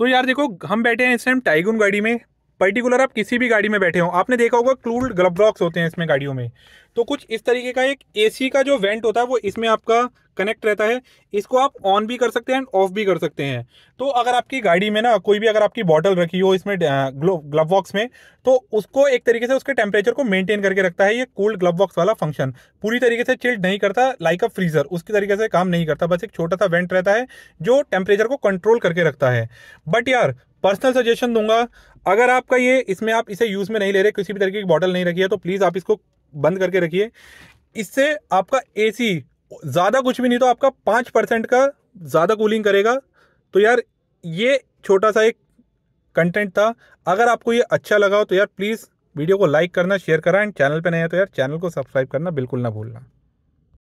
तो यार देखो हम बैठे हैं इस टाइम टाइगुन गाड़ी में पर्टिकुलर आप किसी भी गाड़ी में बैठे हो आपने देखा होगा क्लूड ग्लब ब्लॉक्स होते हैं इसमें गाड़ियों में तो कुछ इस तरीके का एक एसी का जो वेंट होता है वो इसमें आपका कनेक्ट रहता है इसको आप ऑन भी कर सकते हैं एंड ऑफ भी कर सकते हैं तो अगर आपकी गाड़ी में ना कोई भी अगर आपकी बॉटल रखी हो इसमें ग्लव बॉक्स में तो उसको एक तरीके से उसके टेम्परेचर को मेंटेन करके रखता है ये कोल्ड ग्लव बॉक्स वाला फंक्शन पूरी तरीके से चिल्ड नहीं करता लाइक अ फ्रीजर उसकी तरीके से काम नहीं करता बस एक छोटा सा वेंट रहता है जो टेम्परेचर को कंट्रोल करके रखता है बट यार पर्सनल सजेशन दूंगा अगर आपका ये इसमें आप इसे यूज़ में नहीं ले रहे किसी भी तरीके की बॉटल नहीं रखी है तो प्लीज़ आप इसको बंद करके रखिए इससे आपका एसी ज़्यादा कुछ भी नहीं तो आपका पाँच परसेंट का ज़्यादा कूलिंग करेगा तो यार ये छोटा सा एक कंटेंट था अगर आपको ये अच्छा लगा हो तो यार प्लीज़ वीडियो को लाइक करना शेयर करना एंड चैनल पर नहीं है तो यार चैनल को सब्सक्राइब करना बिल्कुल ना भूलना